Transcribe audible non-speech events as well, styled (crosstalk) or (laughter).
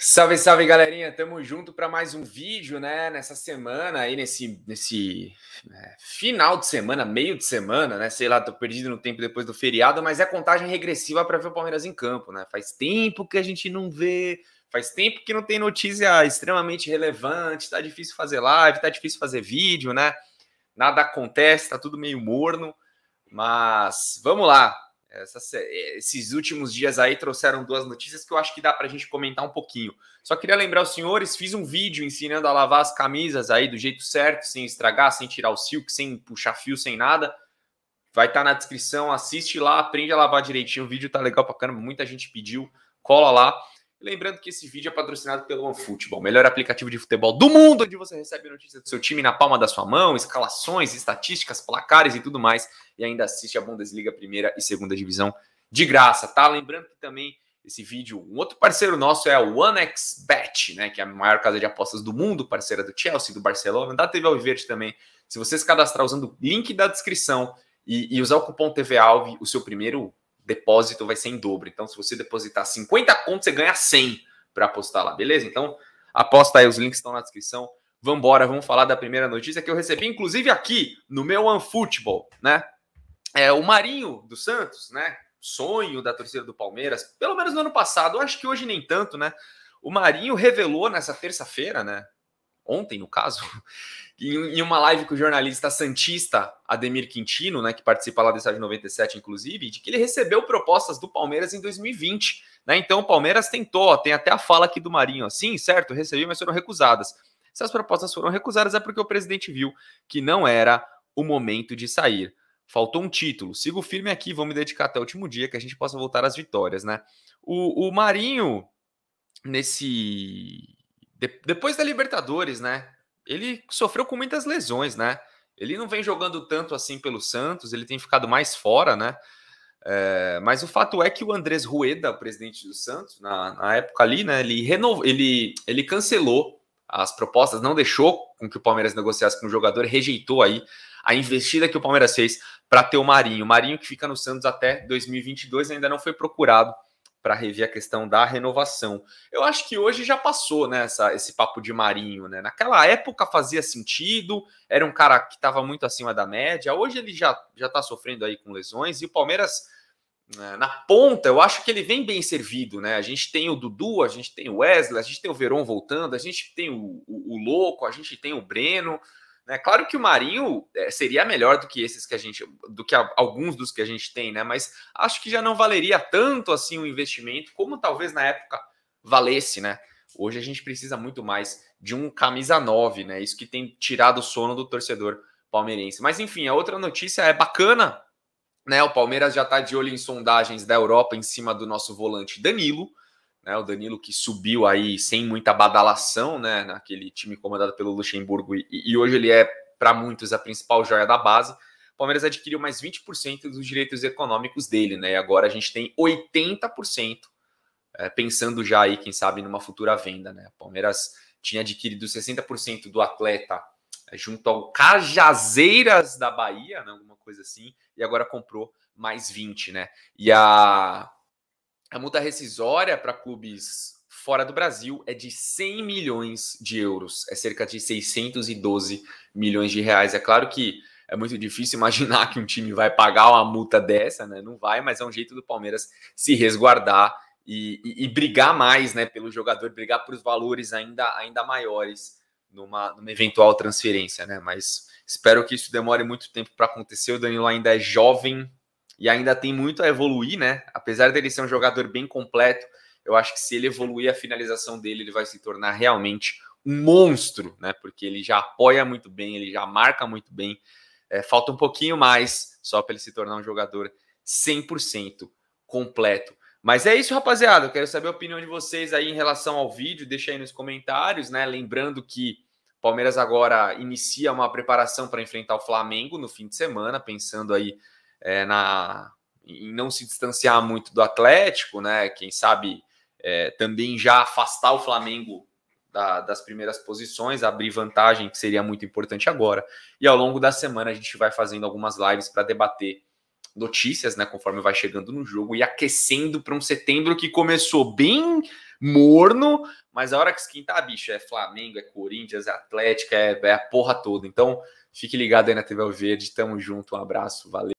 Salve, salve, galerinha! Tamo junto para mais um vídeo, né? Nessa semana aí, nesse, nesse né, final de semana, meio de semana, né? Sei lá, tô perdido no tempo depois do feriado, mas é contagem regressiva para ver o Palmeiras em campo, né? Faz tempo que a gente não vê, faz tempo que não tem notícia extremamente relevante, tá difícil fazer live, tá difícil fazer vídeo, né? Nada acontece, tá tudo meio morno, mas vamos lá, essa, eh, esses últimos dias aí trouxeram duas notícias que eu acho que dá para a gente comentar um pouquinho. Só queria lembrar os senhores, fiz um vídeo ensinando a lavar as camisas aí do jeito certo, sem estragar, sem tirar o silk, sem puxar fio, sem nada. Vai estar tá na descrição, assiste lá, aprende a lavar direitinho. O vídeo tá legal para caramba, muita gente pediu, cola lá. Lembrando que esse vídeo é patrocinado pelo OneFootball, o melhor aplicativo de futebol do mundo, onde você recebe notícias do seu time na palma da sua mão, escalações, estatísticas, placares e tudo mais, e ainda assiste a Bundesliga Primeira e Segunda Divisão de graça, tá? Lembrando que também esse vídeo, um outro parceiro nosso é a OneXBet, né, que é a maior casa de apostas do mundo, parceira do Chelsea, do Barcelona, da TV Alviverde também. Se você se cadastrar usando o link da descrição e, e usar o cupom TV Alve, o seu primeiro depósito vai ser em dobro. Então, se você depositar 50 contos, você ganha 100 para apostar lá, beleza? Então, aposta aí, os links estão na descrição. Vambora, vamos falar da primeira notícia que eu recebi, inclusive aqui no meu OneFootball, né? É o Marinho do Santos, né? Sonho da torcida do Palmeiras, pelo menos no ano passado, eu acho que hoje nem tanto, né? O Marinho revelou nessa terça-feira, né? ontem, no caso, (laughs) em uma live com o jornalista Santista Ademir Quintino, né, que participa lá do Estádio 97, inclusive, de que ele recebeu propostas do Palmeiras em 2020. Né? Então o Palmeiras tentou, tem até a fala aqui do Marinho, assim, certo, recebi, mas foram recusadas. Se as propostas foram recusadas é porque o presidente viu que não era o momento de sair. Faltou um título. Sigo firme aqui, vou me dedicar até o último dia que a gente possa voltar às vitórias, né? O, o Marinho, nesse de, depois da Libertadores, né? Ele sofreu com muitas lesões, né? Ele não vem jogando tanto assim pelo Santos, ele tem ficado mais fora, né? É, mas o fato é que o Andrés Rueda, o presidente do Santos, na, na época ali, né, ele, renovou, ele, ele cancelou as propostas, não deixou com que o Palmeiras negociasse com o jogador, rejeitou aí a investida que o Palmeiras fez para ter o Marinho. O Marinho que fica no Santos até 2022 ainda não foi procurado para rever a questão da renovação. Eu acho que hoje já passou né, essa, esse papo de Marinho. Né? Naquela época fazia sentido, era um cara que estava muito acima da média. Hoje ele já está sofrendo aí com lesões e o Palmeiras, né, na ponta, eu acho que ele vem bem servido. Né? A gente tem o Dudu, a gente tem o Wesley, a gente tem o Verão voltando, a gente tem o, o, o Louco, a gente tem o Breno. Né? Claro que o Marinho é, seria melhor do que esses que a gente, do que alguns dos que a gente tem, né? Mas acho que já não valeria tanto assim o investimento como talvez na época valesse, né? Hoje a gente precisa muito mais de um camisa 9, né? Isso que tem tirado o sono do torcedor palmeirense. Mas enfim, a outra notícia é bacana, né? O Palmeiras já está de olho em sondagens da Europa em cima do nosso volante Danilo né? O Danilo que subiu aí sem muita badalação, né? Naquele time comandado pelo Luxemburgo e, e hoje ele é para muitos a principal joia da base. O Palmeiras adquiriu mais 20% dos direitos econômicos dele, né? E agora a gente tem 80%, é, pensando já aí, quem sabe, numa futura venda, né? O Palmeiras tinha adquirido 60% do atleta é, junto ao Cajazeiras da Bahia, né? Alguma coisa assim, e agora comprou mais 20, né? E a a multa rescisória para clubes fora do Brasil é de 100 milhões de euros, é cerca de 612 milhões de reais. É claro que é muito difícil (laughs) imaginar que um time vai pagar uma multa dessa, né? Não vai, mas é um jeito do Palmeiras se resguardar e, e, e brigar mais, né, pelo jogador, brigar por valores ainda, ainda maiores numa, numa eventual transferência, né? Mas espero que isso demore muito tempo para acontecer. O Danilo ainda é jovem, e ainda tem muito a evoluir, né? Apesar dele ser um jogador bem completo, eu acho que se ele evoluir a finalização dele, ele vai se tornar realmente um monstro, né? Porque ele já apoia muito bem, ele já marca muito bem. É, falta um pouquinho mais só para ele se tornar um jogador 100% completo. Mas é isso, rapaziada. Eu quero saber a opinião de vocês aí em relação ao vídeo. Deixa aí nos comentários, né? Lembrando que o Palmeiras agora inicia uma preparação para enfrentar o Flamengo no fim de semana, pensando aí é, na, em não se distanciar muito do Atlético, né? Quem sabe é, também já afastar o Flamengo da, das primeiras posições, abrir vantagem, que seria muito importante agora. E ao longo da semana a gente vai fazendo algumas lives para debater notícias, né? Conforme vai chegando no jogo e aquecendo para um setembro que começou bem morno, mas a hora que esquentar, tá, bicho, é Flamengo, é Corinthians, é Atlético, é, é a porra toda. Então, fique ligado aí na TV Alverde, tamo junto, um abraço, valeu.